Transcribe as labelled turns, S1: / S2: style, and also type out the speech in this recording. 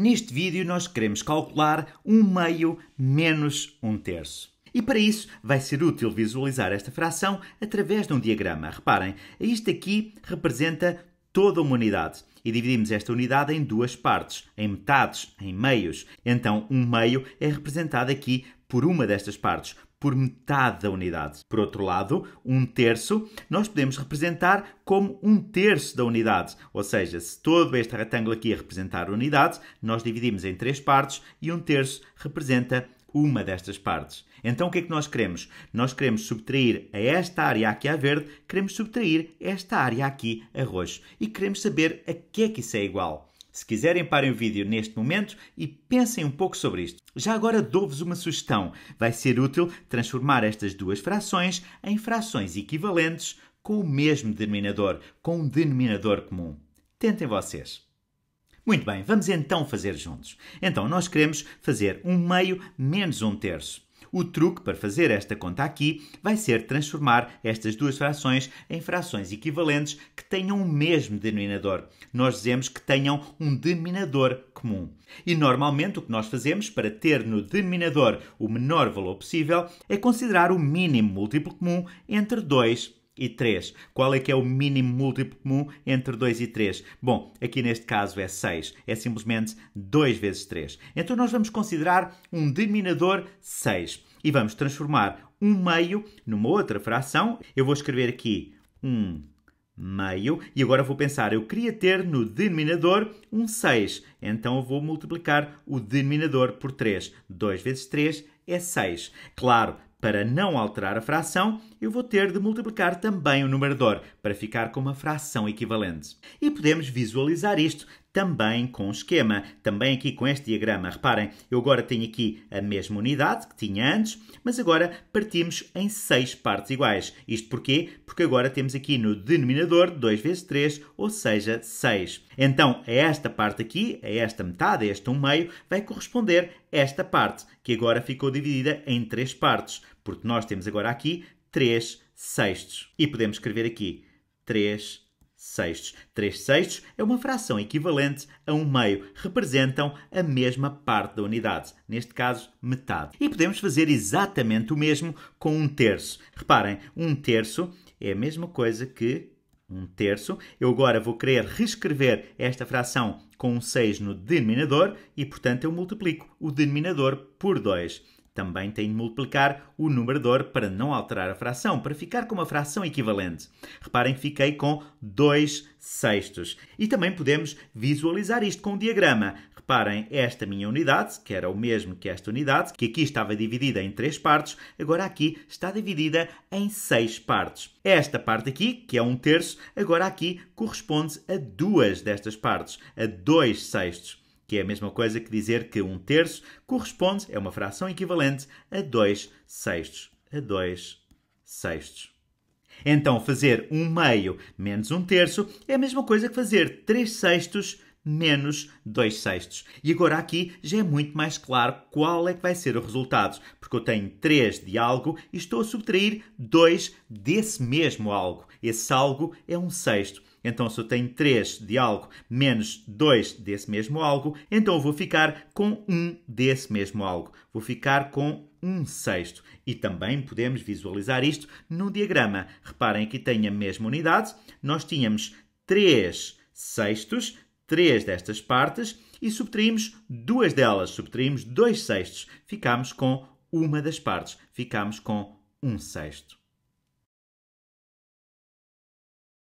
S1: Neste vídeo nós queremos calcular 1 meio menos 1 terço. E para isso vai ser útil visualizar esta fração através de um diagrama. Reparem, isto aqui representa toda uma unidade e dividimos esta unidade em duas partes, em metades, em meios. Então, um meio é representado aqui por uma destas partes, por metade da unidade. Por outro lado, um terço nós podemos representar como um terço da unidade. Ou seja, se todo este retângulo aqui representar unidade, nós dividimos em três partes e um terço representa uma destas partes. Então o que é que nós queremos? Nós queremos subtrair a esta área aqui a verde, queremos subtrair esta área aqui a roxo e queremos saber a que é que isso é igual. Se quiserem, parem o vídeo neste momento e pensem um pouco sobre isto. Já agora dou-vos uma sugestão. Vai ser útil transformar estas duas frações em frações equivalentes com o mesmo denominador, com um denominador comum. Tentem vocês. Muito bem, vamos então fazer juntos. Então, nós queremos fazer um meio menos um terço. O truque para fazer esta conta aqui vai ser transformar estas duas frações em frações equivalentes que tenham o mesmo denominador. Nós dizemos que tenham um denominador comum. E normalmente o que nós fazemos para ter no denominador o menor valor possível é considerar o mínimo múltiplo comum entre 2 e 3. Qual é que é o mínimo múltiplo comum entre 2 e 3? Bom, aqui neste caso é 6. É simplesmente 2 vezes 3. Então nós vamos considerar um denominador 6 e vamos transformar 1 meio numa outra fração. Eu vou escrever aqui 1 meio. E agora vou pensar, eu queria ter no denominador um 6. Então eu vou multiplicar o denominador por 3. 2 vezes 3 é 6. Claro, para não alterar a fração, eu vou ter de multiplicar também o numerador, para ficar com uma fração equivalente. E podemos visualizar isto também com esquema, também aqui com este diagrama. Reparem, eu agora tenho aqui a mesma unidade que tinha antes, mas agora partimos em seis partes iguais. Isto porquê? Porque agora temos aqui no denominador 2 vezes 3, ou seja, 6. Então, a esta parte aqui, a esta metade, a este 1 um meio, vai corresponder esta parte, que agora ficou dividida em três partes, porque nós temos agora aqui 3 sextos. E podemos escrever aqui 3 sextos. 3 sextos é uma fração equivalente a um meio. Representam a mesma parte da unidade, neste caso, metade. E podemos fazer exatamente o mesmo com um terço. Reparem, um terço é a mesma coisa que um terço. Eu agora vou querer reescrever esta fração com um 6 no denominador e, portanto, eu multiplico o denominador por 2. Também tem de multiplicar o numerador para não alterar a fração, para ficar com uma fração equivalente. Reparem que fiquei com 2 sextos. E também podemos visualizar isto com um diagrama. Reparem, esta minha unidade, que era o mesmo que esta unidade, que aqui estava dividida em três partes, agora aqui está dividida em seis partes. Esta parte aqui, que é um terço, agora aqui corresponde a duas destas partes, a dois sextos que é a mesma coisa que dizer que um terço corresponde, é uma fração equivalente a 2 sextos. A 2 sextos. Então, fazer um meio menos um terço é a mesma coisa que fazer 3 sextos menos 2 sextos. E agora aqui já é muito mais claro qual é que vai ser o resultado, porque eu tenho 3 de algo e estou a subtrair 2 desse mesmo algo. Esse algo é um sexto. Então, se eu tenho 3 de algo menos 2 desse mesmo algo, então eu vou ficar com 1 desse mesmo algo. Vou ficar com 1 sexto. E também podemos visualizar isto no diagrama. Reparem que tem a mesma unidade. Nós tínhamos 3 sextos, 3 destas partes, e subtraímos duas delas, subtraímos 2 sextos. Ficámos com uma das partes. ficámos com 1 sexto.